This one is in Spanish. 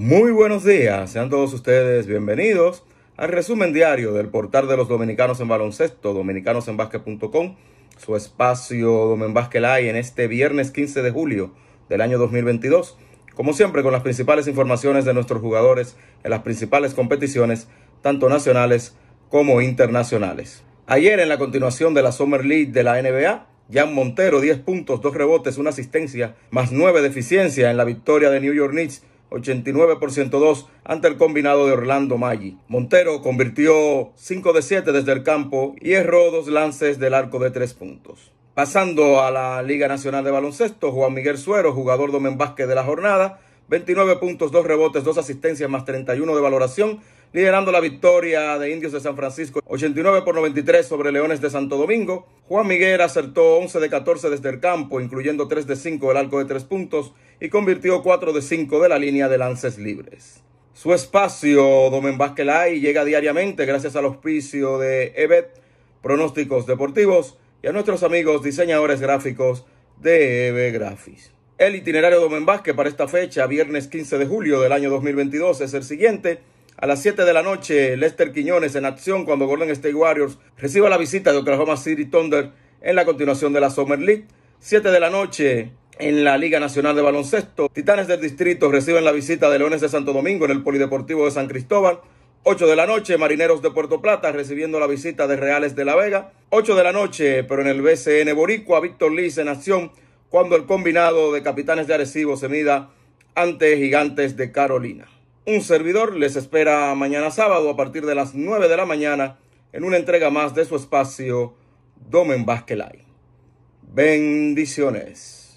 Muy buenos días, sean todos ustedes bienvenidos al resumen diario del portal de los dominicanos en baloncesto, dominicanosenbasque.com, su espacio Domen Live en este viernes 15 de julio del año 2022. Como siempre, con las principales informaciones de nuestros jugadores en las principales competiciones, tanto nacionales como internacionales. Ayer, en la continuación de la Summer League de la NBA, Jan Montero, 10 puntos, 2 rebotes, una asistencia, más 9 de eficiencia en la victoria de New York Knicks 89 por 102 ante el combinado de Orlando Maggi. Montero convirtió 5 de 7 desde el campo y erró dos lances del arco de 3 puntos. Pasando a la Liga Nacional de Baloncesto, Juan Miguel Suero, jugador de domen de la jornada, 29 puntos, 2 rebotes, dos asistencias más 31 de valoración, liderando la victoria de Indios de San Francisco 89 por 93 sobre Leones de Santo Domingo. Juan Miguel acertó 11 de 14 desde el campo, incluyendo 3 de 5 del arco de 3 puntos y convirtió 4 de 5 de la línea de lances libres. Su espacio, Domen Lai... llega diariamente gracias al auspicio de EBET, Pronósticos Deportivos y a nuestros amigos diseñadores gráficos de EBE e Graphics. El itinerario de Domen Vázquez para esta fecha, viernes 15 de julio del año 2022, es el siguiente. A las 7 de la noche, Lester Quiñones en acción cuando Golden State Warriors reciba la visita de Oklahoma City Thunder en la continuación de la Summer League. 7 de la noche, en la Liga Nacional de Baloncesto. Titanes del Distrito reciben la visita de Leones de Santo Domingo en el Polideportivo de San Cristóbal. 8 de la noche, Marineros de Puerto Plata recibiendo la visita de Reales de la Vega. 8 de la noche, pero en el BCN Boricua, Víctor Liz en acción cuando el combinado de Capitanes de Arecibo se mida ante Gigantes de Carolina. Un servidor les espera mañana sábado a partir de las 9 de la mañana en una entrega más de su espacio Domen Basquelay. Bendiciones.